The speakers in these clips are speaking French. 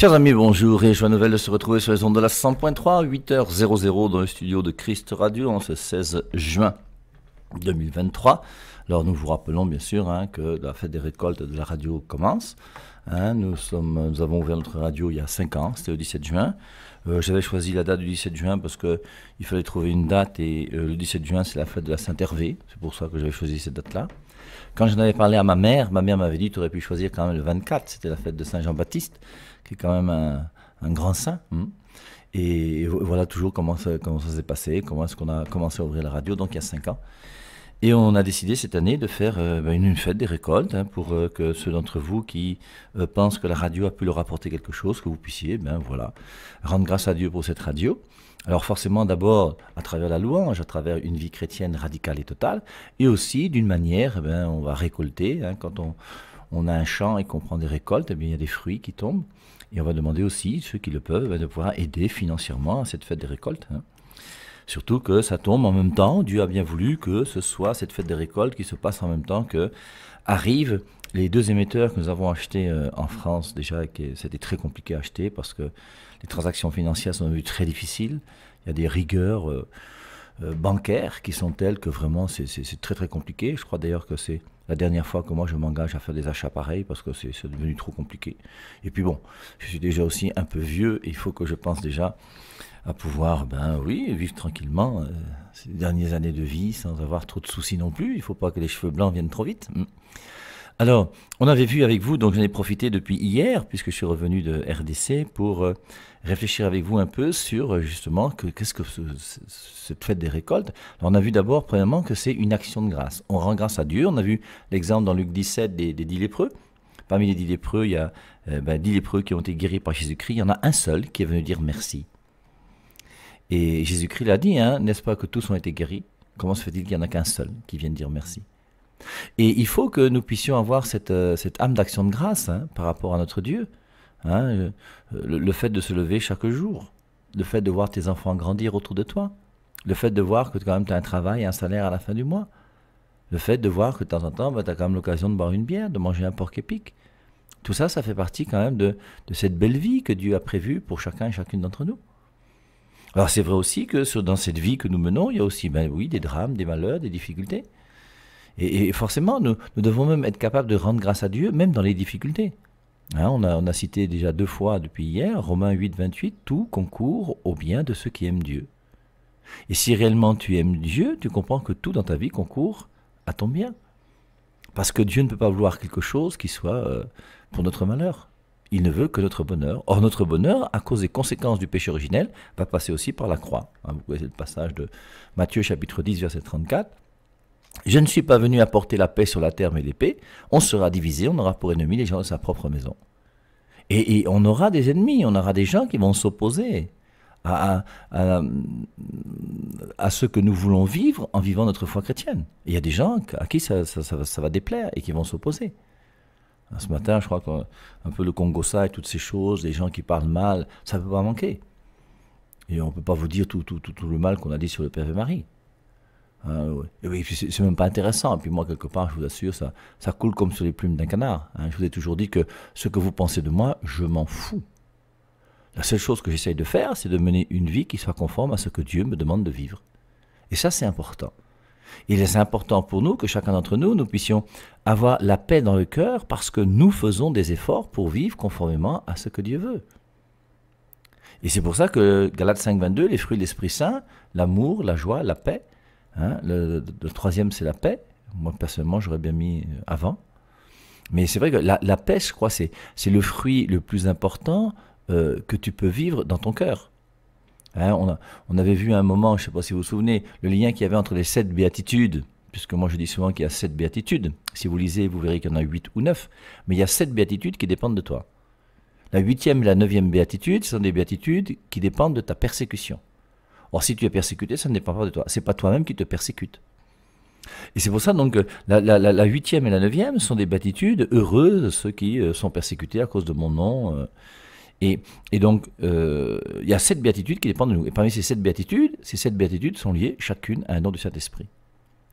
Chers amis, bonjour et joie nouvelle de se retrouver sur les ondes de la 100.3, 8h00 dans le studio de Christ Radio en ce 16 juin 2023. Alors nous vous rappelons bien sûr hein, que la fête des récoltes de la radio commence. Hein. nous, sommes, nous avons ouvert notre radio il y a 5 ans, c'était le 17 juin. Euh, j'avais choisi la date du 17 juin parce qu'il fallait trouver une date et euh, le 17 juin c'est la fête de la Saint-Hervé. C'est pour ça que j'avais choisi cette date-là. Quand j'en avais parlé à ma mère, ma mère m'avait dit tu aurais pu choisir quand même le 24, c'était la fête de Saint-Jean-Baptiste qui est quand même un, grand saint. Mm. Et voilà toujours comment ça, comment ça s'est passé, comment est-ce qu'on a commencé à ouvrir la radio, donc il y a 5 ans. Et on a décidé cette année de faire euh, ben, une, fête des récoltes hein, pour euh, que ceux d'entre vous qui euh, pensent que la radio a pu leur apporter quelque chose, que vous puissiez, eh ben voilà, rendre grâce à Dieu pour cette radio. Alors forcément d'abord à travers la louange, à travers une vie chrétienne radicale et totale, et aussi d'une manière, eh ben, on va récolter hein, quand on on a un champ et qu'on prend des récoltes, eh bien, il y a des fruits qui tombent. Et on va demander aussi, ceux qui le peuvent, eh, de pouvoir aider financièrement à cette fête des récoltes. Hein. Surtout que ça tombe en même temps, Dieu a bien voulu que ce soit cette fête des récoltes qui se passe en même temps que arrivent les deux émetteurs que nous avons achetés euh, en France déjà, c'était très compliqué à acheter parce que les transactions financières sont devenues très difficiles. Il y a des rigueurs euh, euh, bancaires qui sont telles que vraiment c'est très très compliqué. Je crois d'ailleurs que c'est la dernière fois que moi je m'engage à faire des achats pareils parce que c'est devenu trop compliqué. Et puis bon, je suis déjà aussi un peu vieux et il faut que je pense déjà à pouvoir, ben oui, vivre tranquillement euh, ces dernières années de vie sans avoir trop de soucis non plus. Il ne faut pas que les cheveux blancs viennent trop vite. Hmm. Alors, on avait vu avec vous, donc j'en ai profité depuis hier, puisque je suis revenu de RDC, pour euh, réfléchir avec vous un peu sur euh, justement ce que, que ce, cette des récoltes. on a vu d'abord, premièrement, que c'est une action de grâce. On rend grâce à Dieu. On a vu l'exemple dans Luc 17 des, des dix lépreux. Parmi les dix lépreux, il y a euh, ben, lépreux qui ont été guéris par Jésus-Christ. Il y en a un seul qui est venu dire merci. Et Jésus-Christ l'a dit, hein, n'est-ce pas, que tous ont été guéris Comment se fait-il qu'il n'y en a qu'un seul qui vienne dire merci et il faut que nous puissions avoir cette, euh, âme d'action de grâce hein, par rapport à notre Dieu. Hein, euh, le, fait de se lever chaque jour, le fait de voir tes enfants grandir autour de toi, le fait de voir que quand même tu as un travail et un salaire à la fin du mois, le fait de voir que de temps en temps bah, tu as quand même l'occasion de boire une bière, de manger un porc épique Tout ça, ça fait partie quand même de, cette belle vie que Dieu a prévue pour chacun et chacune d'entre nous. Alors c'est vrai aussi que dans cette vie que nous menons, il y a aussi, ben oui, des drames, des malheurs, des difficultés. Et, forcément, nous, devons même être capables de rendre grâce à Dieu, même dans les difficultés. Hein, on, a, on a cité déjà deux fois depuis hier, Romains 8, 28, tout concourt au bien de ceux qui aiment Dieu. Et si réellement tu aimes Dieu, tu comprends que tout dans ta vie concourt à ton bien. Parce que Dieu ne peut pas vouloir quelque chose qui soit euh, pour notre malheur. Il ne veut que notre bonheur. Or, notre bonheur, à cause des conséquences du péché originel, va passer aussi par la croix. Hein, vous connaissez le passage de Matthieu chapitre 10, verset 34. Je ne suis pas venu apporter la paix sur la terre, mais l'épée. On sera divisé, on aura pour ennemi les gens de sa propre maison. Et, on aura des ennemis, on aura des gens qui vont s'opposer à, ce que nous voulons vivre en vivant notre foi chrétienne. il y a des gens à qui ça, va déplaire et qui vont s'opposer. Ah, ce matin, je crois qu'un peu le congo et toutes ces choses, des gens qui parlent mal, ça ne peut pas manquer. Et on ne peut pas vous dire tout, tout, tout, tout le mal qu'on a dit sur le Père et Marie. Ah, oui, c'est même pas intéressant. Et puis moi, quelque part, je vous assure, ça, ça coule comme sur les plumes d'un canard. Hein. Je vous ai toujours dit que ce que vous pensez de moi, je m'en fous. La seule chose que j'essaye de faire, c'est de mener une vie qui soit conforme à ce que Dieu me demande de vivre. Et ça, c'est important. Il est important pour nous que chacun d'entre nous, nous puissions avoir la paix dans le cœur parce que nous faisons des efforts pour vivre conformément à ce que Dieu veut. Et c'est pour ça que Galates 22 les fruits de l'Esprit Saint, l'amour, la joie, la paix, Hein, le, troisième, c'est la paix. Moi, personnellement, j'aurais bien mis euh, avant. Mais c'est vrai que la, paix, je crois, c'est le fruit le plus important euh, que tu peux vivre dans ton cœur. Hein, on, a, on, avait vu un moment, je ne sais pas si vous vous souvenez, le lien qu'il y avait entre les sept béatitudes, puisque moi je dis souvent qu'il y a sept béatitudes. Si vous lisez, vous verrez qu'il y en a huit ou neuf. Mais il y a sept béatitudes qui dépendent de toi. La huitième et la neuvième béatitude, sont des béatitudes qui dépendent de ta persécution. Or, si tu es persécuté, ça ne dépend pas de toi. C'est pas toi-même qui te persécute. Et c'est pour ça donc la, huitième et la neuvième sont des béatitudes heureuses ceux qui euh, sont persécutés à cause de mon nom. Euh. Et, donc euh, il y a sept béatitudes qui dépendent de nous. Et parmi ces sept béatitudes, ces sept béatitudes sont liées chacune à un don du Saint-Esprit.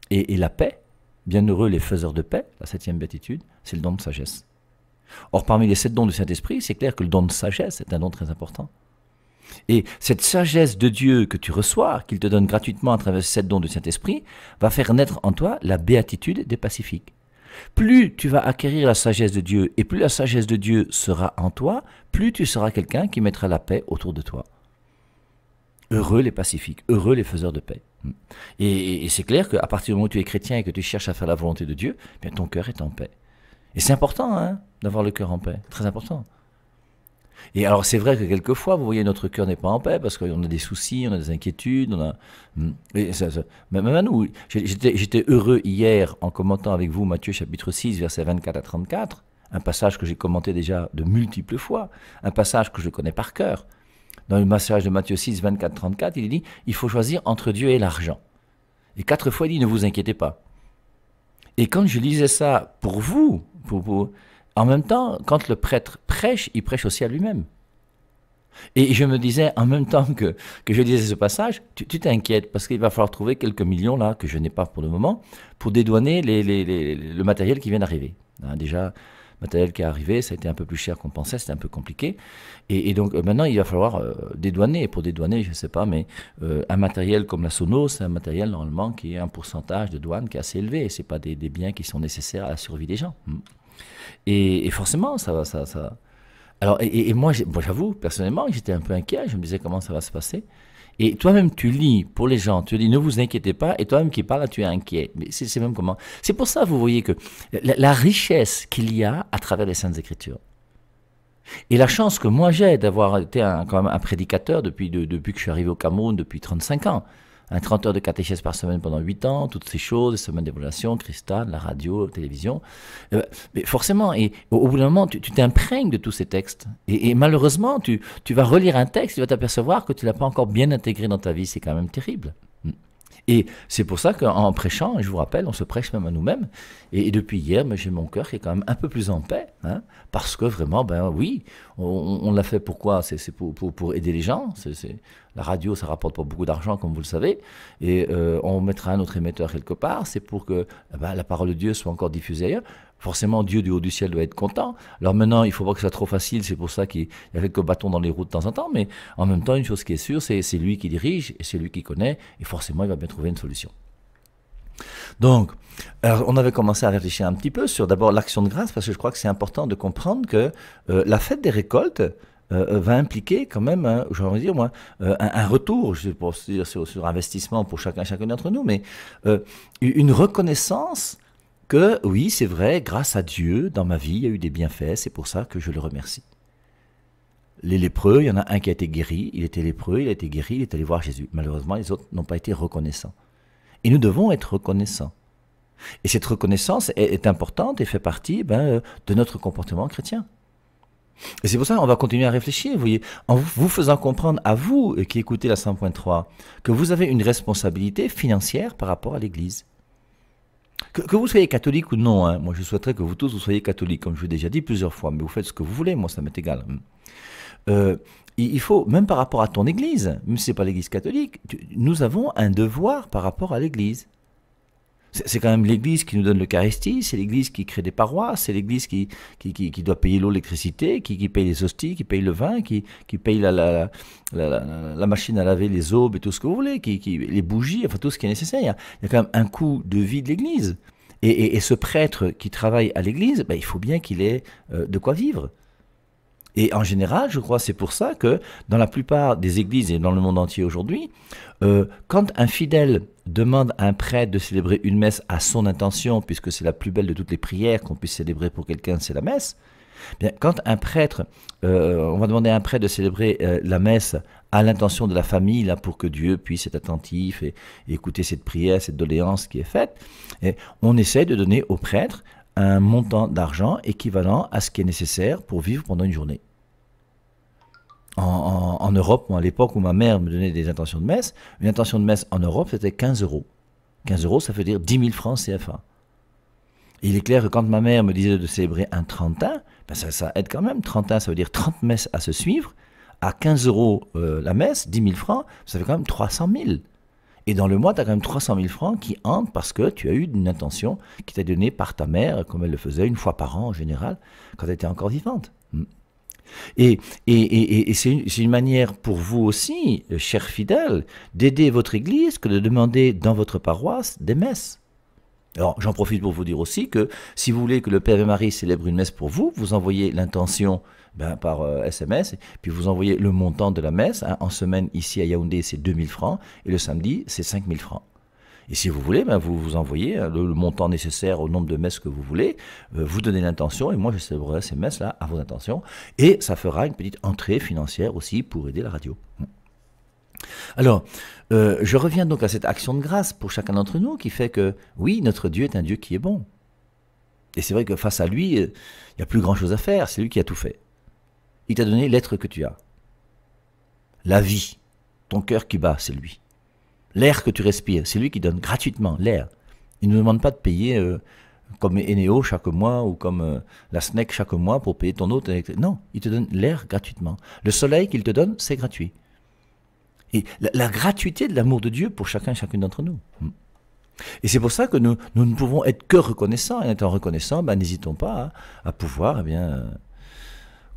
Et, et, la paix, bienheureux les faiseurs de paix, la septième béatitude, c'est le don de sagesse. Or parmi les sept dons du Saint-Esprit, c'est clair que le don de sagesse est un don très important. Et cette sagesse de Dieu que tu reçois, qu'il te donne gratuitement à travers cette don de Saint-Esprit, va faire naître en toi la béatitude des pacifiques. Plus tu vas acquérir la sagesse de Dieu et plus la sagesse de Dieu sera en toi, plus tu seras quelqu'un qui mettra la paix autour de toi. Heureux les pacifiques, heureux les faiseurs de paix. Et, c'est clair qu'à partir du moment où tu es chrétien et que tu cherches à faire la volonté de Dieu, eh bien ton cœur est en paix. Et c'est important hein, d'avoir le cœur en paix, très important. Et alors c'est vrai que quelquefois, vous voyez, notre cœur n'est pas en paix parce qu'on a des soucis, on a des inquiétudes, on a... Hmm. Même à nous, j'étais heureux hier en commentant avec vous Matthieu chapitre 6, versets 24 à 34, un passage que j'ai commenté déjà de multiples fois, un passage que je connais par cœur. Dans le passage de Matthieu 6, 24, 34, il dit, il faut choisir entre Dieu et l'argent. Et quatre fois, il dit, ne vous inquiétez pas. Et quand je lisais ça pour vous, pour, pour en même temps, quand le prêtre prêche, il prêche aussi à lui-même. Et je me disais, en même temps que, je disais ce passage, tu t'inquiètes parce qu'il va falloir trouver quelques millions là, que je n'ai pas pour le moment, pour dédouaner le matériel qui vient d'arriver. Hein, déjà, le matériel qui est arrivé, ça a été un peu plus cher qu'on pensait, c'était un peu compliqué. Et, donc euh, maintenant, il va falloir euh, dédouaner. pour dédouaner, je ne sais pas, mais euh, un matériel comme la Sono, c'est un matériel normalement qui est un pourcentage de douane qui est assez élevé. Ce n'est pas des, biens qui sont nécessaires à la survie des gens. Hmm. Et, forcément, ça va, ça, ça. Alors, et, moi, j'avoue, personnellement, j'étais un peu inquiet. Je me disais comment ça va se passer. Et toi-même, tu lis pour les gens, tu dis ne vous inquiétez pas, et toi-même qui parles, tu es inquiet. Mais c'est même comment C'est pour ça, vous voyez que la, richesse qu'il y a à travers les Saintes Écritures. Et la chance que moi j'ai d'avoir été un, quand même un prédicateur depuis, de, depuis que je suis arrivé au Cameroun depuis 35 ans un 30 heures de catéchèse par semaine pendant 8 ans, toutes ces choses, les semaines d'évaluation, cristal, la radio, la télévision. Euh, mais forcément, et au, bout d'un moment, tu t'imprègnes de tous ces textes. Et, malheureusement, tu, tu, vas relire un texte, tu vas t'apercevoir que tu l'as pas encore bien intégré dans ta vie. C'est quand même terrible. Et c'est pour ça qu'en prêchant, je vous rappelle, on se prêche même à nous-mêmes. Et, depuis hier, j'ai mon cœur qui est quand même un peu plus en paix, hein, parce que vraiment, ben oui, on, l'a fait pourquoi C'est pour, aider les gens. la radio, ça rapporte pas beaucoup d'argent, comme vous le savez, et euh, on mettra un autre émetteur quelque part. C'est pour que eh ben, la parole de Dieu soit encore diffusée ailleurs. Forcément, Dieu du haut du ciel doit être content. Alors maintenant, il ne faut pas que ce soit trop facile, c'est pour ça qu'il y a quelques bâtons dans les roues de temps en temps, mais en même temps, une chose qui est sûre, c'est c'est lui qui dirige et c'est lui qui connaît, et forcément, il va bien trouver une solution. Donc, on avait commencé à réfléchir un petit peu sur d'abord l'action de grâce, parce que je crois que c'est important de comprendre que euh, la fête des récoltes, euh, euh, va impliquer quand même, hein, dire moi, un, retour, je pense dire sur, sur investissement pour chacun chacun d'entre nous, mais une reconnaissance que oui, c'est vrai, grâce à Dieu, dans ma vie, il y a eu des bienfaits, c'est pour ça que je le remercie. Les lépreux, il y en a un qui a été guéri, il était lépreux, il a été guéri, il est allé voir Jésus. Malheureusement, les autres n'ont pas été reconnaissants. Et nous devons être reconnaissants. Et cette reconnaissance est, importante et fait partie ben, euh, de notre comportement chrétien. Et c'est pour ça qu'on va continuer à réfléchir, vous voyez, en vous faisant comprendre à vous euh, qui écoutez la 100.3 que vous avez une responsabilité financière par rapport à l'Église. Que, vous soyez catholique ou non, hein, moi je souhaiterais que vous tous soyez catholiques, comme je vous l'ai déjà dit plusieurs fois, mais vous faites ce que vous voulez, moi ça m'est égal. Euh, il faut, même par rapport à ton Église, même si ce n'est pas l'Église catholique, nous avons un devoir par rapport à l'Église. C'est quand même l'Église qui nous donne l'Eucharistie, c'est l'Église qui crée des paroisses, c'est l'Église qui, doit payer l'eau, l'électricité, qui, qui paye les hosties, qui paye le vin, qui, qui paye la, machine à laver les aubes et tout ce que vous voulez, qui, qui, les bougies, enfin tout ce qui est nécessaire. Il y a, quand même un coût de vie de l'Église. Et, ce prêtre qui travaille à l'Église, ben, il faut bien qu'il ait euh, de quoi vivre. Et en général, je crois, c'est pour ça que dans la plupart des églises et dans le monde entier aujourd'hui, euh, quand un fidèle demande à un prêtre de célébrer une messe à son intention, puisque c'est la plus belle de toutes les prières qu'on puisse célébrer pour quelqu'un, c'est la messe, eh quand un prêtre, euh, on va demander à un prêtre de célébrer euh, la messe à l'intention de la famille, là, pour que Dieu puisse être attentif et, écouter cette prière, cette doléance qui est faite, et eh, on essaie de donner au prêtre un montant d'argent équivalent à ce qui est nécessaire pour vivre pendant une journée. En, Europe, à l'époque où ma mère me donnait des intentions de messe, une intention de messe en Europe, c'était 15 euros. 15 euros, ça veut dire 10 000 francs CFA. il est clair que quand ma mère me disait de célébrer un Trentin, ben ça, ça, aide quand même. Trentin, ça veut dire 30 messes à se suivre. À 15 euros euh, la messe, 10 000 francs, ça fait quand même 300 000. Et dans le mois, tu as quand même 300 000 francs qui entrent parce que tu as eu une intention qui t'a donnée par ta mère, comme elle le faisait une fois par an en général, quand elle était encore vivante. Mm. Et, et, c'est une, manière pour vous aussi, euh, chers fidèles, d'aider votre Église que de demander dans votre paroisse des messes. Alors j'en profite pour vous dire aussi que si vous voulez que le Père et Marie célèbre une messe pour vous, vous envoyez l'intention ben, par SMS, euh, puis vous envoyez le montant de la messe. Hein, en semaine, ici à Yaoundé, c'est 2000 francs, et le samedi, c'est 5000 francs. Et si vous voulez, ben vous vous envoyez euh, le, montant nécessaire au nombre de messes que vous voulez, euh, vous donnez l'intention, et moi je célébrerai ces messes-là à vos intentions, et ça fera une petite entrée financière aussi pour aider la radio. Hmm. Alors, je reviens donc à cette action de grâce pour chacun d'entre nous qui fait que, oui, notre Dieu est un Dieu qui est bon. Et c'est vrai que face à lui, il n'y a plus grand-chose à faire, c'est lui qui a tout fait il t'a donné l'être que tu as. La vie, ton cœur qui bat, c'est lui. L'air que tu respires, c'est lui qui donne gratuitement l'air. Il ne nous demande pas de payer euh, comme Eneo chaque mois ou comme euh, la SNEC chaque mois pour payer ton autre. Non, il te donne l'air gratuitement. Le soleil qu'il te donne, c'est gratuit. Et la, gratuité de l'amour de Dieu pour chacun et chacune d'entre nous. Hmm. Et c'est pour ça que nous, ne pouvons être que reconnaissants. Et en étant reconnaissants, ben, n'hésitons pas à, pouvoir eh bien, euh,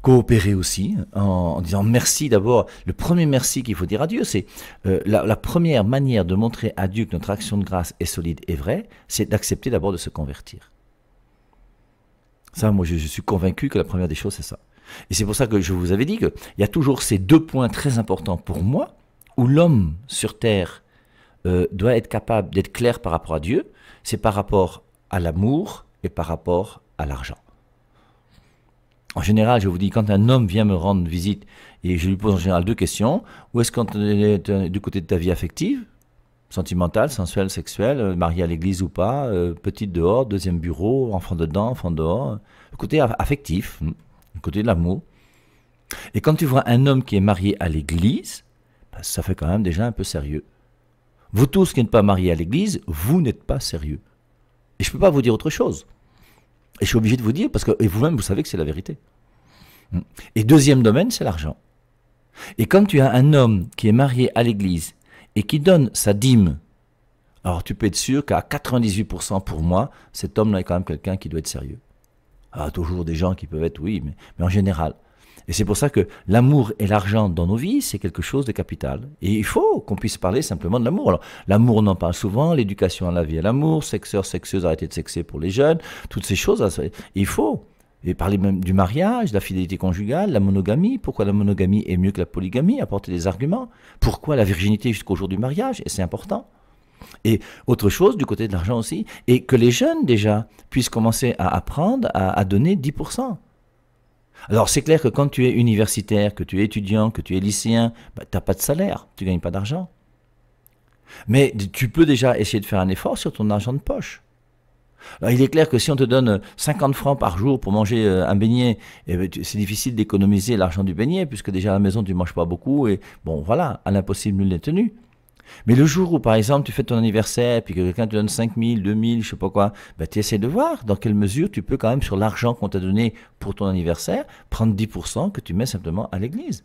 coopérer aussi en, disant merci d'abord. Le premier merci qu'il faut dire à Dieu, c'est euh, la, première manière de montrer à Dieu que notre action de grâce est solide et vraie, c'est d'accepter d'abord de se convertir. Ça, moi, je, suis convaincu que la première des choses, c'est ça. Et c'est pour ça que je vous avais dit qu'il y a toujours ces deux points très importants pour moi, où l'homme sur Terre euh, doit être capable d'être clair par rapport à Dieu, c'est par rapport à l'amour et par rapport à l'argent. En général, je vous dis, quand un homme vient me rendre visite, et je lui pose en général deux questions. Où est-ce qu'on est euh, du côté de ta vie affective Sentimentale, sensuelle, sexuelle, euh, marié à l'église ou pas, euh, petite dehors, deuxième bureau, enfant dedans, enfant dehors. côté affectif, hmm, côté de l'amour. Et quand tu vois un homme qui est marié à l'église, ben, ça fait quand même déjà un peu sérieux. Vous tous qui n'êtes pas mariés à l'église, vous n'êtes pas sérieux. Et je ne peux pas vous dire autre chose. Et je suis obligé de vous dire, parce que vous-même, vous savez que c'est la vérité. Et deuxième domaine, c'est l'argent. Et quand tu as un homme qui est marié à l'église et qui donne sa dîme, alors tu peux être sûr qu'à 98% pour moi, cet homme-là est quand même quelqu'un qui doit être sérieux. Alors, ah, toujours des gens qui peuvent être, oui, mais, mais en général. Et c'est pour ça que l'amour et l'argent dans nos vies, c'est quelque chose de capital. Et il faut qu'on puisse parler simplement de l'amour. Alors, l'amour, on en parle souvent, l'éducation à la vie à l'amour, sexeur, sexeuse, arrêter de sexer pour les jeunes, toutes ces choses, il faut. parler même du mariage, de la fidélité conjugale, la monogamie. Pourquoi la monogamie est mieux que la polygamie Apporter des arguments. Pourquoi la virginité jusqu'au jour du mariage Et c'est important. Et autre chose du côté de l'argent aussi, et que les jeunes déjà puissent commencer à apprendre à, à donner 10%. Alors c'est clair que quand tu es universitaire, que tu es étudiant, que tu es lycéen, bah, tu n'as pas de salaire, tu gagnes pas d'argent. Mais tu peux déjà essayer de faire un effort sur ton argent de poche. Alors il est clair que si on te donne 50 francs par jour pour manger euh, un beignet, eh ben, c'est difficile d'économiser l'argent du beignet, puisque déjà à la maison tu ne manges pas beaucoup, et bon voilà, à l'impossible nul n'est tenu. Mais le jour où, par exemple, tu fais ton anniversaire, puis que quelqu'un te donne 5000, 2000, je sais pas quoi, bah, tu essaies de voir dans quelle mesure tu peux quand même, sur l'argent qu'on t'a donné pour ton anniversaire, prendre 10% que tu mets simplement à l'église.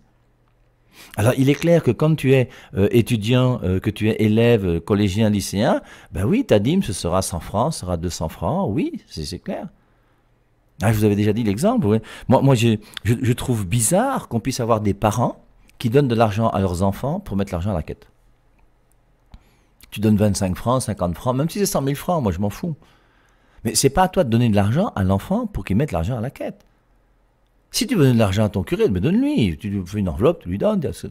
Alors, il est clair que quand tu es euh, étudiant, euh, que tu es élève, euh, collégien, lycéen, ben oui, ta dîme, ce sera 100 francs, ce sera 200 francs, oui, c'est clair. Ah, je vous avais déjà dit l'exemple. Oui. Moi, moi je trouve bizarre qu'on puisse avoir des parents qui donnent de l'argent à leurs enfants pour mettre l'argent à la quête. Tu donnes 25 francs, 50 francs, même si c'est 100 000 francs, moi je m'en fous. Mais c'est pas à toi de donner de l'argent à l'enfant pour qu'il mette l'argent à la quête. Si tu veux donner de l'argent à ton curé, mais donne-lui. Tu lui fais une enveloppe, tu lui donnes. Tu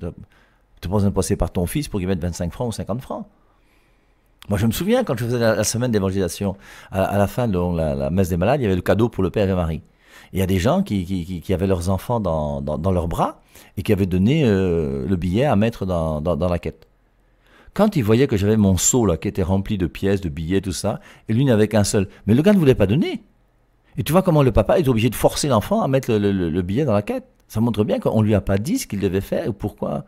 te penses un passer par ton fils pour qu'il mette 25 francs ou 50 francs. Moi, je me souviens quand je faisais la, semaine d'évangélisation, à, la fin de la, messe des malades, il y avait le cadeau pour le Père et Marie. mari. il y a des gens qui, avaient leurs enfants dans, leurs bras et qui avaient donné euh, le billet à mettre dans la quête. Quand il voyait que j'avais mon seau là, qui était rempli de pièces, de billets, tout ça, et lui n'avait qu'un seul, mais le gars ne voulait pas donner. Et tu vois comment le papa est obligé de forcer l'enfant à mettre le, billet dans la quête. Ça montre bien qu'on ne lui a pas dit ce qu'il devait faire ou pourquoi.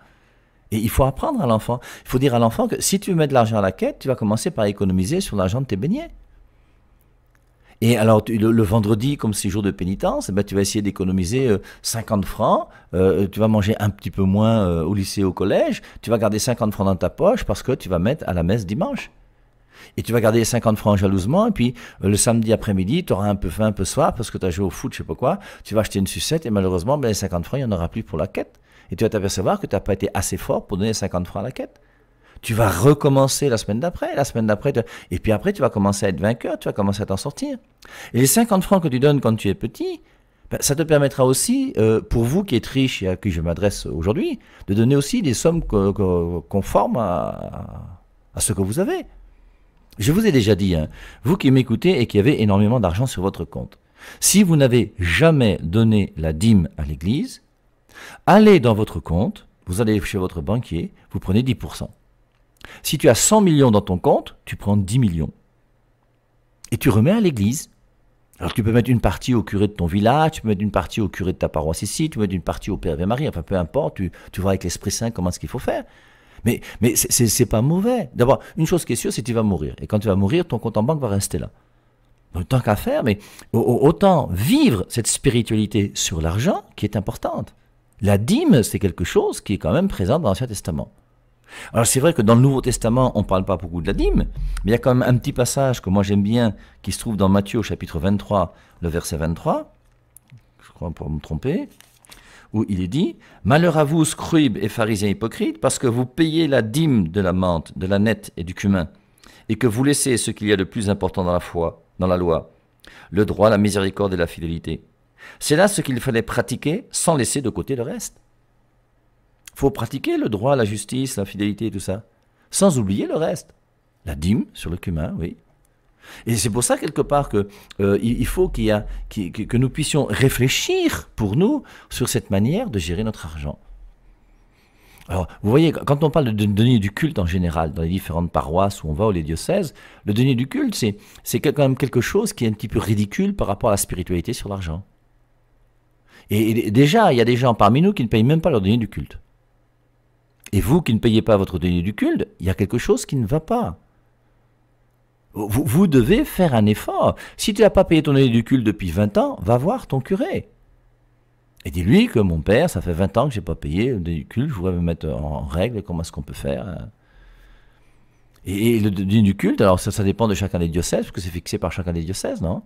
Et il faut apprendre à l'enfant. Il faut dire à l'enfant que si tu mets de l'argent à la quête, tu vas commencer par économiser sur l'argent de tes beignets. Et alors, le, vendredi, comme c'est jour de pénitence, eh ben, tu vas essayer d'économiser 50 euh, francs. Euh, euh, tu vas manger un petit peu moins au lycée, au collège. Tu vas garder 50 francs dans ta poche parce que tu vas mettre à la messe dimanche. Et tu vas garder les 50 francs jalousement, et puis le samedi après-midi, tu auras un peu faim, un peu soif, parce que tu as joué au foot, je sais pas quoi, tu vas acheter une sucette, et malheureusement, ben, les 50 francs, il n'y en aura plus pour la quête. Et tu vas t'apercevoir que tu n'as pas été assez fort pour donner 50 francs à la quête tu vas recommencer la semaine d'après, la semaine d'après, et puis après, tu vas commencer à être vainqueur, tu vas commencer à t'en sortir. Et les 50 francs que tu donnes quand tu es petit, ben, ça te permettra aussi, euh, pour vous qui êtes riche et à qui je m'adresse aujourd'hui, de donner aussi des sommes conformes à, ce que vous avez. Je vous ai déjà dit, hein, vous qui m'écoutez et qui avez énormément d'argent sur votre compte, si vous n'avez jamais donné la dîme à l'Église, allez dans votre compte, vous allez chez votre banquier, vous prenez 10%. Si tu as 100 millions dans ton compte, tu prends 10 millions. Et tu remets à l'église. Alors tu peux mettre une partie au curé de ton village, tu peux mettre une partie au curé de ta paroisse ici, tu peux mettre une partie au Père et Marie, enfin peu importe, tu, vois avec l'Esprit Saint comment ce qu'il faut faire. Mais, mais n'est pas mauvais. D'abord, une chose qui est sûre, c'est que tu vas mourir. Et quand tu vas mourir, ton compte en banque va rester là. tant qu'à faire, mais autant vivre cette spiritualité sur l'argent qui est importante. La dîme, c'est quelque chose qui est quand même présent dans l'Ancien Testament. Alors c'est vrai que dans le Nouveau Testament, on ne parle pas beaucoup de la dîme, mais il y a quand même un petit passage que moi j'aime bien, qui se trouve dans Matthieu chapitre 23, le verset 23, je crois pour me tromper, où il est dit Malheur à vous, scribes et pharisiens hypocrites, parce que vous payez la dîme de la menthe, de la nette et du cumin, et que vous laissez ce qu'il y a de plus important dans la foi, dans la loi, le droit, la miséricorde et la fidélité. C'est là ce qu'il fallait pratiquer sans laisser de côté le reste. Il faut pratiquer le droit, la justice, la fidélité et tout ça. Sans oublier le reste. La dîme sur le cumin, oui. Et c'est pour ça, quelque part, qu'il euh, il faut que nous puissions réfléchir pour nous sur cette manière de gérer notre argent. Alors, vous voyez, quand on parle de denier du culte en général, dans les différentes paroisses où on va, ou les diocèses, le denier du culte, c'est, quand même quelque chose qui est un petit peu ridicule par rapport à la spiritualité sur l'argent. Et, et déjà, il y a des gens parmi nous qui ne payent même pas leur denier du culte. Et vous qui ne payez pas votre denier du culte, il y a quelque chose qui ne va pas. Vous, devez faire un effort. Si tu n'as pas payé ton denier du culte depuis 20 ans, va voir ton curé. Et dis-lui que mon père, ça fait 20 ans que je n'ai pas payé le denier du culte, je voudrais me mettre en règle, comment est-ce qu'on peut faire hein. et, le denier du culte, alors ça, dépend de chacun des diocèses, parce que c'est fixé par chacun des diocèses, non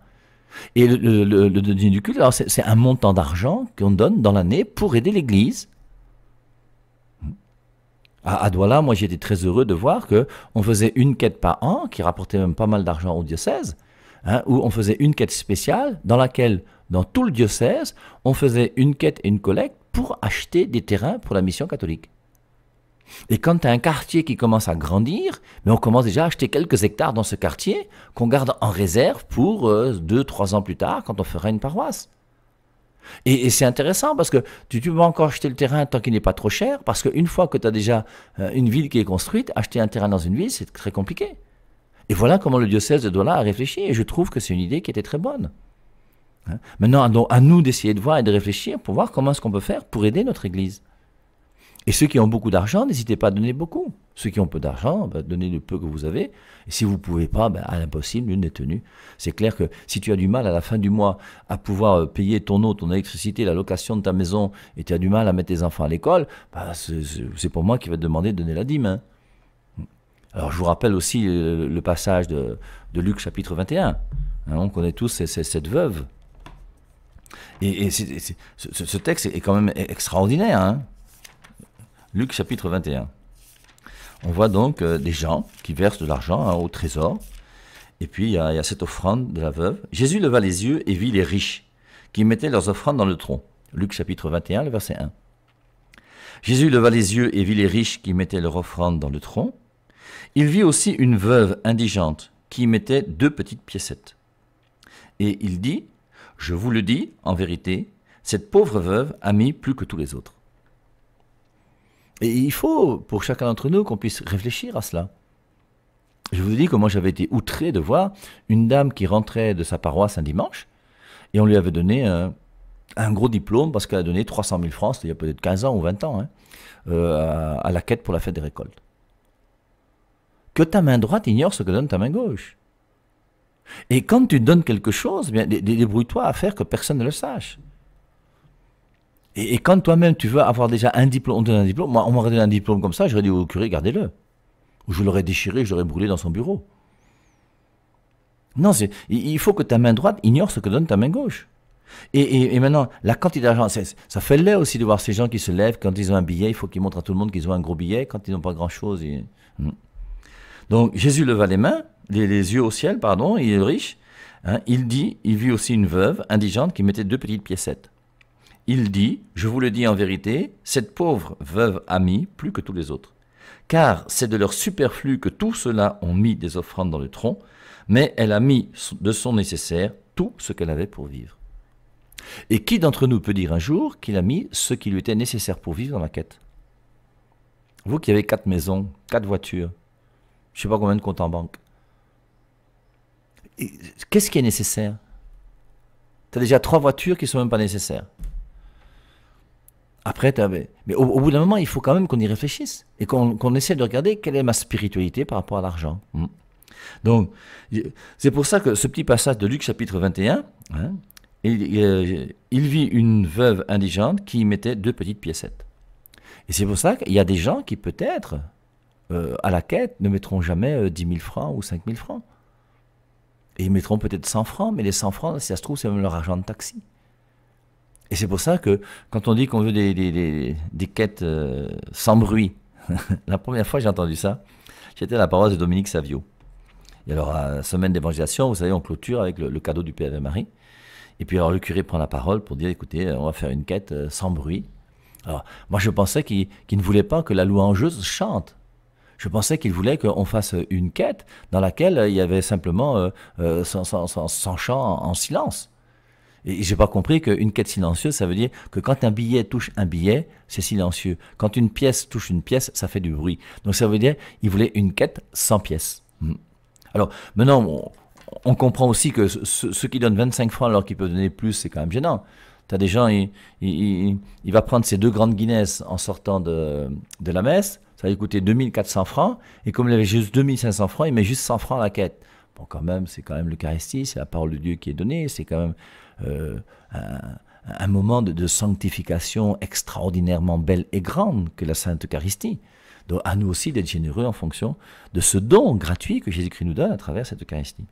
Et le, denier du culte, alors c'est un montant d'argent qu'on donne dans l'année pour aider l'Église à, Douala, moi j'étais très heureux de voir que on faisait une quête par an, qui rapportait même pas mal d'argent au diocèse, hein, où on faisait une quête spéciale dans laquelle, dans tout le diocèse, on faisait une quête et une collecte pour acheter des terrains pour la mission catholique. Et quand tu as un quartier qui commence à grandir, mais ben, on commence déjà à acheter quelques hectares dans ce quartier qu'on garde en réserve pour 2-3 euh, ans plus tard quand on fera une paroisse. Et, c'est intéressant parce que tu, tu, peux encore acheter le terrain tant qu'il n'est pas trop cher, parce qu'une fois que tu as déjà euh, une ville qui est construite, acheter un terrain dans une ville, c'est très compliqué. Et voilà comment le diocèse de Douala a réfléchi, et je trouve que c'est une idée qui était très bonne. Hein? Maintenant, à nous d'essayer de voir et de réfléchir pour voir comment est-ce qu'on peut faire pour aider notre Église. Et ceux qui ont beaucoup d'argent, n'hésitez pas à donner beaucoup. Ceux qui ont peu d'argent, bah, donnez le peu que vous avez. Et si vous ne pouvez pas, bah, à l'impossible, l'une est tenue. C'est clair que si tu as du mal à la fin du mois à pouvoir euh, payer ton eau, ton électricité, la location de ta maison, et tu as du mal à mettre tes enfants à l'école, bah, c'est pour moi qui vais te demander de donner la dîme. Hein. Alors je vous rappelle aussi le, passage de, Luc chapitre 21. Hein, on connaît tous cette, veuve. Et, ce, texte est quand même extraordinaire. Hein. Luc chapitre 21. On voit donc euh, des gens qui versent de l'argent hein, au trésor. Et puis il y, a cette offrande de la veuve. Jésus leva les yeux et vit les riches qui mettaient leurs offrandes dans le tronc. Luc chapitre 21, le verset 1. Jésus leva les yeux et vit les riches qui mettaient leurs offrandes dans le tronc. Il vit aussi une veuve indigente qui mettait deux petites piécettes. Et il dit, Je vous le dis, en vérité, cette pauvre veuve a mis plus que tous les autres. Et il faut, pour chacun d'entre nous, qu'on puisse réfléchir à cela. Je vous dis comment j'avais été outré de voir une dame qui rentrait de sa paroisse un dimanche, et on lui avait donné un, gros diplôme parce qu'elle a donné 300 000 francs, il y a peut-être 15 ans ou 20 ans, hein, euh, à, la quête pour la fête des récoltes. Que ta main droite ignore ce que donne ta main gauche. Et quand tu donnes quelque chose, eh bien, débrouille-toi à faire que personne ne le sache. Et, quand toi-même tu veux avoir déjà un diplôme, on te donne un diplôme, moi on m'aurait donné un diplôme comme ça, j'aurais dit au curé, gardez-le. Ou je l'aurais déchiré, je l'aurais brûlé dans son bureau. Non, il faut que ta main droite ignore ce que donne ta main gauche. Et, maintenant, la quantité d'argent, ça fait l'air aussi de voir ces gens qui se lèvent quand ils ont un billet, il faut qu'ils montrent à tout le monde qu'ils ont un gros billet, quand ils n'ont pas grand-chose. Hein. Donc Jésus leva les mains, les, yeux au ciel, pardon, il est riche. Hein. il dit, il vit aussi une veuve indigente qui mettait deux petites piécettes. Il dit, je vous le dis en vérité, cette pauvre veuve a mis plus que tous les autres. Car c'est de leur superflu que tous ceux-là ont mis des offrandes dans le tronc, mais elle a mis de son nécessaire tout ce qu'elle avait pour vivre. Et qui d'entre nous peut dire un jour qu'il a mis ce qui lui était nécessaire pour vivre dans la quête Vous qui avez quatre maisons, quatre voitures, je ne sais pas combien de comptes en banque, qu'est-ce qui est nécessaire Tu as déjà trois voitures qui ne sont même pas nécessaires. Après, mais au, bout d'un moment, il faut quand même qu'on y réfléchisse et qu'on essaie de regarder quelle est ma spiritualité par rapport à l'argent. Hmm. Donc, c'est pour ça que ce petit passage de Luc chapitre 21, hein, euh, il, vit une veuve indigente qui mettait deux petites piécettes. Et c'est pour ça qu'il y a des gens qui peut-être, euh, à la quête, ne mettront jamais 10 euh, 000 francs ou 5 000 francs. Et ils mettront peut-être 100 francs, mais les 100 francs, si ça se trouve, c'est même leur argent de taxi. Et c'est pour ça que quand on dit qu'on veut des, des, des, des quêtes euh, sans bruit, la première fois que j'ai entendu ça, j'étais à la paroisse de Dominique Savio. Et alors, à la semaine d'évangélisation, vous savez, on clôture avec le, cadeau du Père et Marie. Et puis alors le curé prend la parole pour dire, écoutez, euh, on va faire une quête euh, sans bruit. Alors moi je pensais qu'il ne voulait pas que la louangeuse chante. Je pensais qu'il voulait qu'on fasse une quête dans laquelle il y avait simplement son sans chant en silence. Et j'ai pas compris qu'une quête silencieuse, ça veut dire que quand un billet touche un billet, c'est silencieux. Quand une pièce touche une pièce, ça fait du bruit. Donc ça veut dire il voulait une quête sans pièces. Hmm. Alors maintenant, on, comprend aussi que ceux ce qui donnent 25 francs alors qu'ils peuvent donner plus, c'est quand même gênant. Tu as des gens, il, va prendre ses deux grandes Guinness en sortant de, de la messe, ça va lui coûter 2400 francs, et comme il avait juste 2500 francs, il met juste 100 francs à la quête quand même, c'est quand même l'Eucharistie, c'est la parole de Dieu qui est donnée, c'est quand même euh, un, moment de, sanctification extraordinairement belle et grande que la Sainte Eucharistie. Donc, à nous aussi d'être généreux en fonction de ce don gratuit que Jésus-Christ nous donne à travers cette Eucharistie.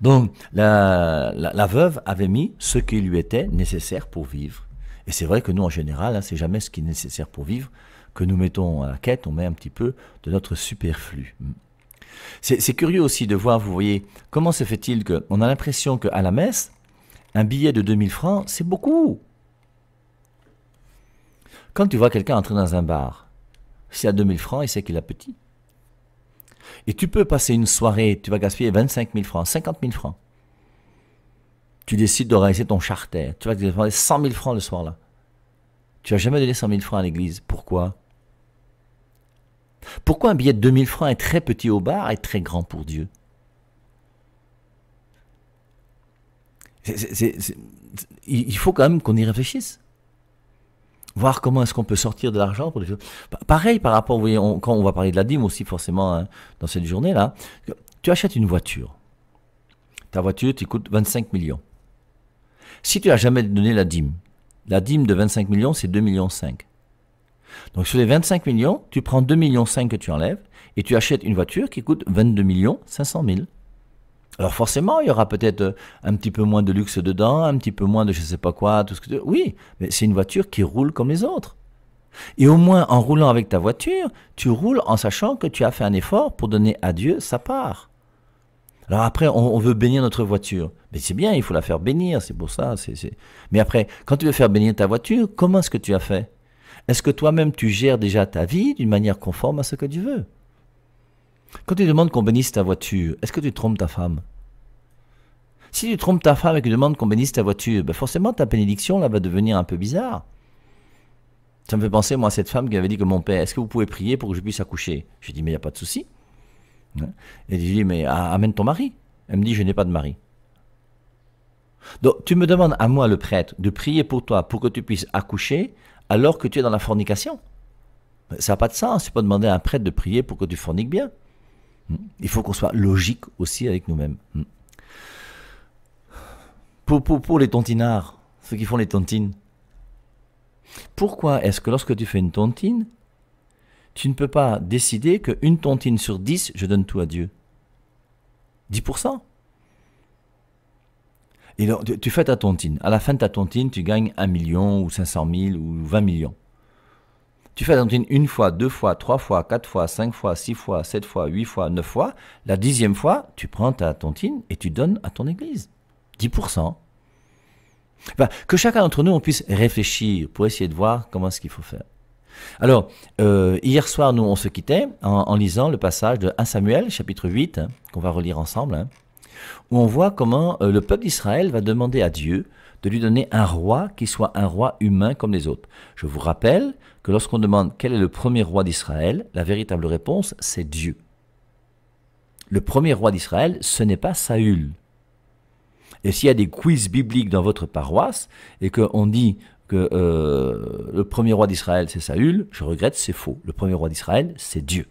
Donc, la, veuve avait mis ce qui lui était nécessaire pour vivre. Et c'est vrai que nous, en général, hein, c'est jamais ce qui est nécessaire pour vivre que nous mettons à la quête, on met un petit peu de notre superflu. C'est curieux aussi de voir, vous voyez, comment se fait-il qu'on a l'impression qu'à la messe, un billet de 2000 francs, c'est beaucoup. Quand tu vois quelqu'un entrer dans un bar, s'il à 2000 francs, il sait qu'il a petit. Et tu peux passer une soirée, tu vas gaspiller 25 000 francs, 50 000 francs. Tu décides de réaliser ton charter. Tu vas demander 100 000 francs le soir-là. Tu n'as jamais donné 100 000 francs à l'église. Pourquoi pourquoi un billet de 2000 francs est très petit au bar et très grand pour Dieu Il faut quand même qu'on y réfléchisse. Voir comment est-ce qu'on peut sortir de l'argent pour Pareil par rapport, quand on va parler de la dîme aussi forcément hein, dans cette journée-là, tu achètes une voiture. Ta voiture, tu coûtes 25 millions. Si tu n'as jamais donné la dîme, la dîme de 25 millions, c'est 2,5 millions. 5. Donc sur les 25 millions, tu prends 2,5 millions que tu enlèves et tu achètes une voiture qui coûte 22 millions 500 000. Alors forcément, il y aura peut-être euh, un petit peu moins de luxe dedans, un petit peu moins de je ne sais pas quoi, tout ce que tu... Oui, mais c'est une voiture qui roule comme les autres. Et au moins, en roulant avec ta voiture, tu roules en sachant que tu as fait un effort pour donner à Dieu sa part. Alors après, on, veut bénir notre voiture. Mais c'est bien, il faut la faire bénir, c'est pour ça. Mais après, quand tu veux faire bénir ta voiture, comment est-ce que tu as fait est-ce que toi-même tu gères déjà ta vie d'une manière conforme à ce que tu veux Quand tu demandes qu'on bénisse ta voiture, est-ce que tu trompes ta femme Si tu trompes ta femme et que tu demandes qu'on bénisse ta voiture, ben forcément ta bénédiction là va devenir un peu bizarre. Ça me fait penser moi à cette femme qui avait dit que mon père, est-ce que vous pouvez prier pour que je puisse accoucher Je J'ai dit mais il n'y a pas de souci. Et hein je dit mais ah, amène ton mari. Elle me dit je n'ai pas de mari. Donc tu me demandes à moi le prêtre de prier pour toi pour que tu puisses accoucher alors que tu es dans la fornication. Ça n'a pas de sens. Tu pas demander à un prêtre de prier pour que tu forniques bien. Hmm. Il faut qu'on soit logique aussi avec nous-mêmes. Hmm. Pour, pour, les tontinards, ceux qui font les tontines, pourquoi est-ce que lorsque tu fais une tontine, tu ne peux pas décider qu'une tontine sur dix, je donne tout à Dieu 10% et tu, fais ta tontine. À la fin de ta tontine, tu gagnes 1 million ou 500 000 ou 20 millions. Tu fais ta tontine une fois, deux fois, trois fois, quatre fois, cinq fois, six fois, sept fois, huit fois, neuf fois. La dixième fois, tu prends ta tontine et tu donnes à ton église. 10%. que chacun d'entre nous, puisse réfléchir pour essayer de voir comment est-ce qu'il faut faire. Alors, euh, hier soir, nous, on se quittait en, lisant le passage de 1 Samuel, chapitre 8, hein, qu'on va relire ensemble. Hein où on voit comment euh, le peuple d'Israël va demander à Dieu de lui donner un roi qui soit un roi humain comme les autres. Je vous rappelle que lorsqu'on demande quel est le premier roi d'Israël, la véritable réponse, c'est Dieu. Le premier roi d'Israël, ce n'est pas Saül. Et s'il y a des quiz bibliques dans votre paroisse et qu'on dit que euh, le premier roi d'Israël, c'est Saül, je regrette, c'est faux. Le premier roi d'Israël, c'est Dieu.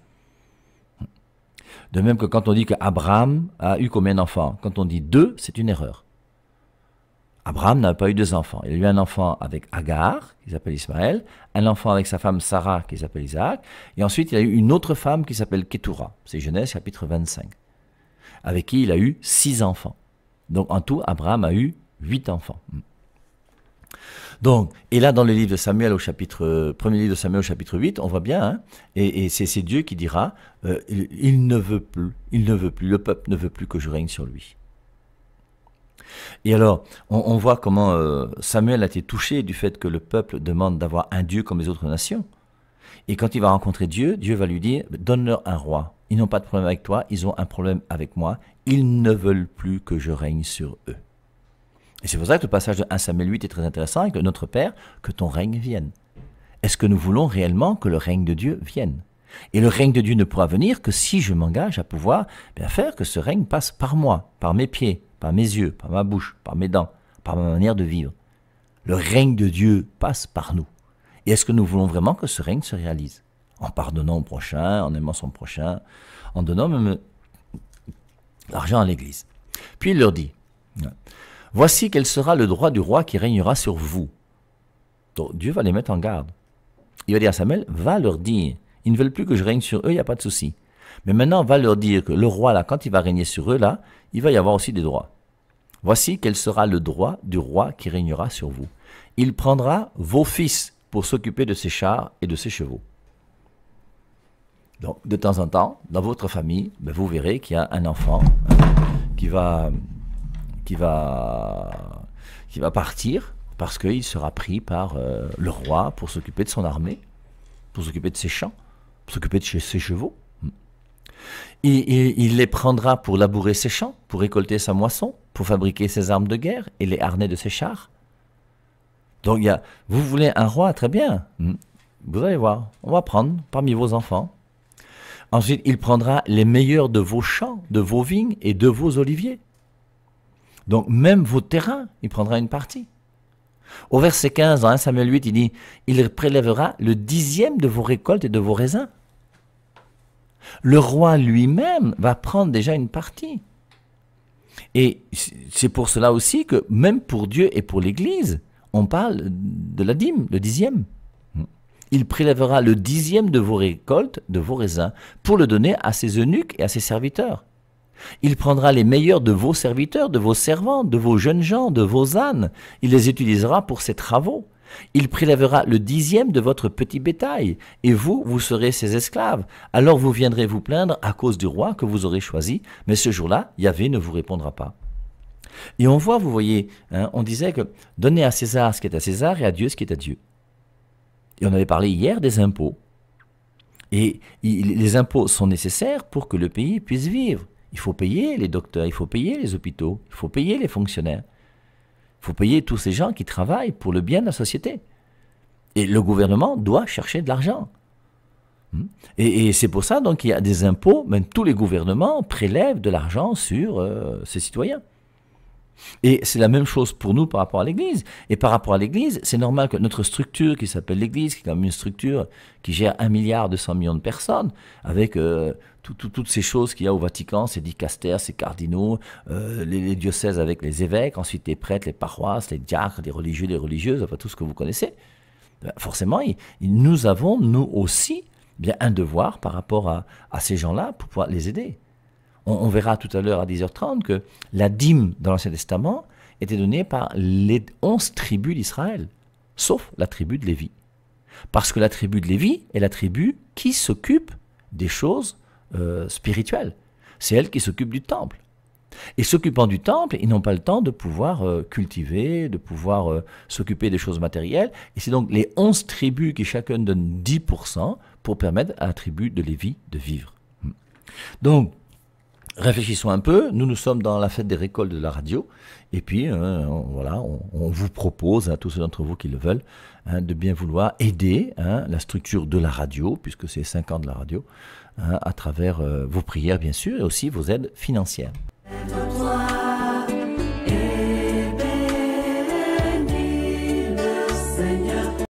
De même que quand on dit qu'Abraham a eu combien d'enfants Quand on dit deux, c'est une erreur. Abraham n'a pas eu deux enfants. Il a eu un enfant avec Agar, qui s'appelle Ismaël, un enfant avec sa femme Sarah, qui s'appelle Isaac, et ensuite il a eu une autre femme qui s'appelle Ketura. C'est Genèse chapitre 25. Avec qui il a eu six enfants. Donc en tout, Abraham a eu huit enfants. Hmm. Donc, et là, dans le livre de Samuel, au chapitre, euh, premier livre de Samuel, au chapitre 8, on voit bien, hein, et, c'est Dieu qui dira, euh, il, ne veut plus, il ne veut plus, le peuple ne veut plus que je règne sur lui. Et alors, on, voit comment euh, Samuel a été touché du fait que le peuple demande d'avoir un Dieu comme les autres nations. Et quand il va rencontrer Dieu, Dieu va lui dire, donne-leur un roi. Ils n'ont pas de problème avec toi, ils ont un problème avec moi. Ils ne veulent plus que je règne sur eux. Et c'est pour ça que le passage de 1 Samuel 8 est très intéressant que notre Père, que ton règne vienne. Est-ce que nous voulons réellement que le règne de Dieu vienne Et le règne de Dieu ne pourra venir que si je m'engage à pouvoir bien faire que ce règne passe par moi, par mes pieds, par mes yeux, par ma bouche, par mes dents, par ma manière de vivre. Le règne de Dieu passe par nous. Et est-ce que nous voulons vraiment que ce règne se réalise En pardonnant au prochain, en aimant son prochain, en donnant même l'argent à l'Église. Puis il leur dit, Voici quel sera le droit du roi qui régnera sur vous. Donc Dieu va les mettre en garde. Il va dire à Samuel, va leur dire, ils ne veulent plus que je règne sur eux, il n'y a pas de souci. Mais maintenant, va leur dire que le roi, là, quand il va régner sur eux, là, il va y avoir aussi des droits. Voici quel sera le droit du roi qui régnera sur vous. Il prendra vos fils pour s'occuper de ses chars et de ses chevaux. Donc, de temps en temps, dans votre famille, ben, vous verrez qu'il y a un enfant euh, qui va qui va, qui va partir parce qu'il sera pris par euh, le roi pour s'occuper de son armée, pour s'occuper de ses champs, pour s'occuper de ses chevaux. Il, il, les prendra pour labourer ses champs, pour récolter sa moisson, pour fabriquer ses armes de guerre et les harnais de ses chars. Donc il vous voulez un roi, très bien. Hmm. Vous allez voir, on va prendre parmi vos enfants. Ensuite, il prendra les meilleurs de vos champs, de vos vignes et de vos oliviers. Donc même vos terrains, il prendra une partie. Au verset 15, dans 1 Samuel 8, il dit, il prélèvera le dixième de vos récoltes et de vos raisins. Le roi lui-même va prendre déjà une partie. Et c'est pour cela aussi que même pour Dieu et pour l'Église, on parle de la dîme, le dixième. Il prélèvera le dixième de vos récoltes, de vos raisins, pour le donner à ses eunuques et à ses serviteurs. Il prendra les meilleurs de vos serviteurs, de vos servantes, de vos jeunes gens, de vos ânes. Il les utilisera pour ses travaux. Il prélèvera le dixième de votre petit bétail, et vous, vous serez ses esclaves. Alors vous viendrez vous plaindre à cause du roi que vous aurez choisi, mais ce jour-là, Yahvé ne vous répondra pas. Et on voit, vous voyez, hein, on disait que donnez à César ce qui est à César et à Dieu ce qui est à Dieu. Et on avait parlé hier des impôts. Et les impôts sont nécessaires pour que le pays puisse vivre. Il faut payer les docteurs, il faut payer les hôpitaux, il faut payer les fonctionnaires. Il faut payer tous ces gens qui travaillent pour le bien de la société. Et le gouvernement doit chercher de l'argent. Hmm. Et, c'est pour ça donc qu'il y a des impôts, même tous les gouvernements prélèvent de l'argent sur euh, ces citoyens. Et c'est la même chose pour nous par rapport à l'Église. Et par rapport à l'Église, c'est normal que notre structure qui s'appelle l'Église, qui est quand une structure qui gère un milliard cent millions de personnes, avec euh, toutes ces choses qu'il y a au Vatican, ces dicastères, ces cardinaux, euh, les, diocèses avec les évêques, ensuite les prêtres, les paroisses, les diacres, les religieux, les religieuses, enfin tout ce que vous connaissez. Ben, forcément, nous avons, nous aussi, bien un devoir par rapport à ces gens-là pour pouvoir les aider on, verra tout à l'heure à 10h30 que la dîme dans l'Ancien Testament était donnée par les onze tribus d'Israël, sauf la tribu de Lévi. Parce que la tribu de Lévi est la tribu qui s'occupe des choses euh, spirituelles. C'est elle qui s'occupe du temple. Et s'occupant du temple, ils n'ont pas le temps de pouvoir euh, cultiver, de pouvoir euh, s'occuper des choses matérielles. Et c'est donc les onze tribus qui chacun, donnent 10% pour permettre à la tribu de Lévi de vivre. Hmm. Donc, réfléchissons un peu. Nous, nous sommes dans la fête des récoltes de la radio. Et puis, euh, voilà, on, vous propose, à tous ceux d'entre vous qui le veulent, hein, de bien vouloir aider hein, la structure de la radio, puisque c'est 5 ans de la radio, hein, à travers euh, vos prières, bien sûr, et aussi vos aides financières.